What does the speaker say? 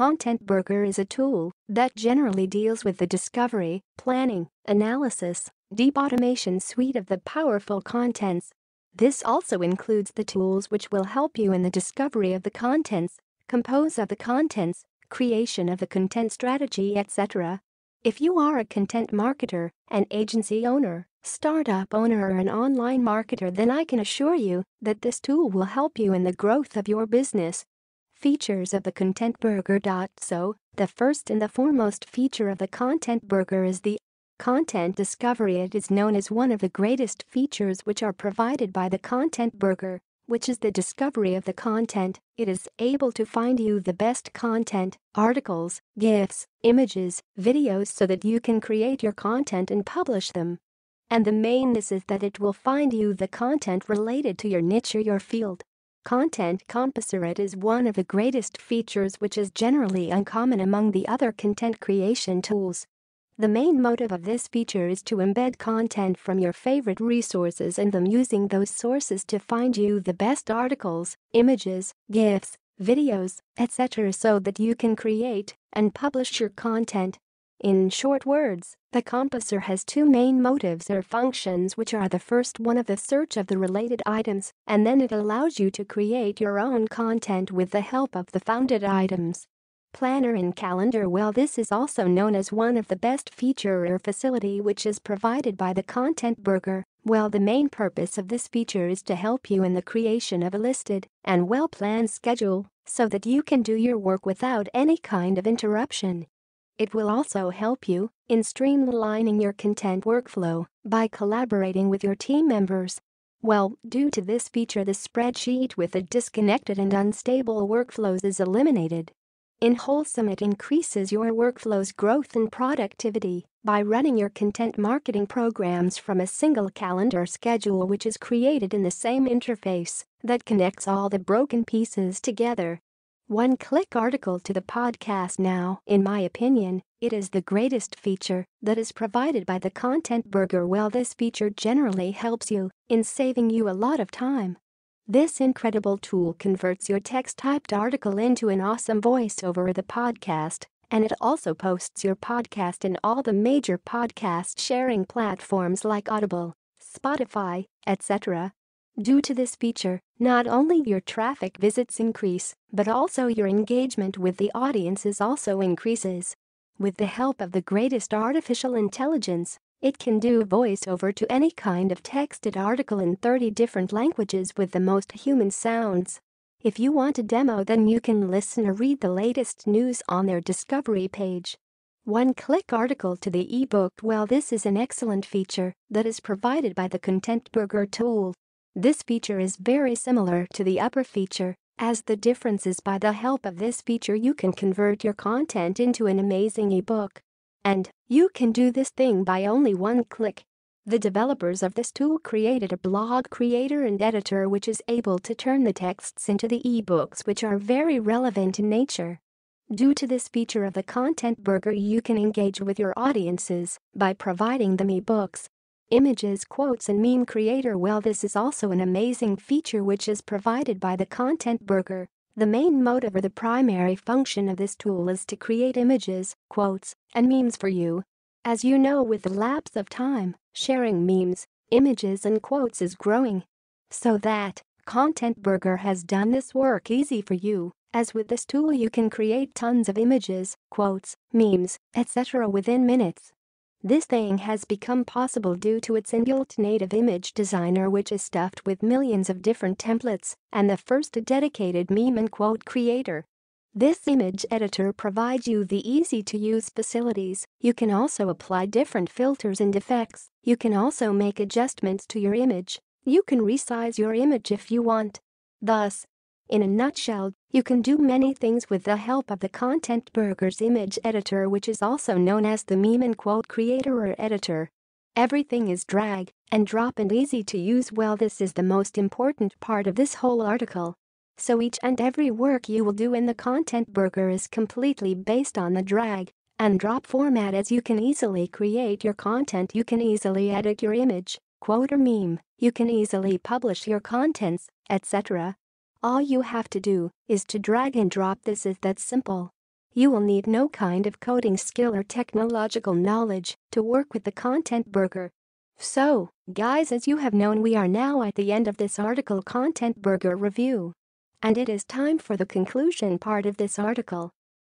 content burger is a tool that generally deals with the discovery, planning, analysis, deep automation suite of the powerful contents. This also includes the tools which will help you in the discovery of the contents, compose of the contents, creation of the content strategy, etc. If you are a content marketer, an agency owner, startup owner or an online marketer then I can assure you that this tool will help you in the growth of your business Features of the Content Burger. So, the first and the foremost feature of the Content Burger is the Content discovery it is known as one of the greatest features which are provided by the content burger, which is the discovery of the content. It is able to find you the best content, articles, GIFs, images, videos so that you can create your content and publish them. And the mainness is that it will find you the content related to your niche or your field. Content composite is one of the greatest features which is generally uncommon among the other content creation tools. The main motive of this feature is to embed content from your favorite resources and them using those sources to find you the best articles, images, GIFs, videos, etc. so that you can create and publish your content in short words, the composer has two main motives or functions which are the first one of the search of the related items and then it allows you to create your own content with the help of the founded items. Planner and calendar well this is also known as one of the best feature or facility which is provided by the content burger. Well the main purpose of this feature is to help you in the creation of a listed and well-planned schedule so that you can do your work without any kind of interruption. It will also help you in streamlining your content workflow by collaborating with your team members. Well, due to this feature the spreadsheet with the disconnected and unstable workflows is eliminated. In Wholesome it increases your workflow's growth and productivity by running your content marketing programs from a single calendar schedule which is created in the same interface that connects all the broken pieces together one click article to the podcast now. In my opinion, it is the greatest feature that is provided by the Content Burger. Well, this feature generally helps you in saving you a lot of time. This incredible tool converts your text typed article into an awesome voiceover of the podcast, and it also posts your podcast in all the major podcast sharing platforms like Audible, Spotify, etc. Due to this feature, not only your traffic visits increase, but also your engagement with the audiences also increases. With the help of the greatest artificial intelligence, it can do voiceover to any kind of texted article in 30 different languages with the most human sounds. If you want a demo then you can listen or read the latest news on their discovery page. One-click article to the ebook Well this is an excellent feature that is provided by the Content Burger tool this feature is very similar to the upper feature, as the difference is by the help of this feature you can convert your content into an amazing ebook. And you can do this thing by only one click. The developers of this tool created a blog creator and editor which is able to turn the texts into the ebooks which are very relevant in nature. Due to this feature of the content burger you can engage with your audiences by providing them ebooks images, quotes and meme creator well this is also an amazing feature which is provided by the content burger. The main motive or the primary function of this tool is to create images, quotes, and memes for you. As you know with the lapse of time, sharing memes, images and quotes is growing. So that, Content Burger has done this work easy for you, as with this tool you can create tons of images, quotes, memes, etc. within minutes. This thing has become possible due to its inbuilt native image designer which is stuffed with millions of different templates and the first dedicated meme and quote creator. This image editor provides you the easy-to-use facilities, you can also apply different filters and effects, you can also make adjustments to your image, you can resize your image if you want. Thus, in a nutshell, you can do many things with the help of the Content Burger's image editor which is also known as the meme and quote creator or editor. Everything is drag and drop and easy to use well this is the most important part of this whole article. So each and every work you will do in the Content Burger is completely based on the drag and drop format as you can easily create your content you can easily edit your image, quote or meme, you can easily publish your contents, etc. All you have to do is to drag and drop this is that simple. You will need no kind of coding skill or technological knowledge to work with the content burger. So, guys as you have known we are now at the end of this article content burger review. And it is time for the conclusion part of this article.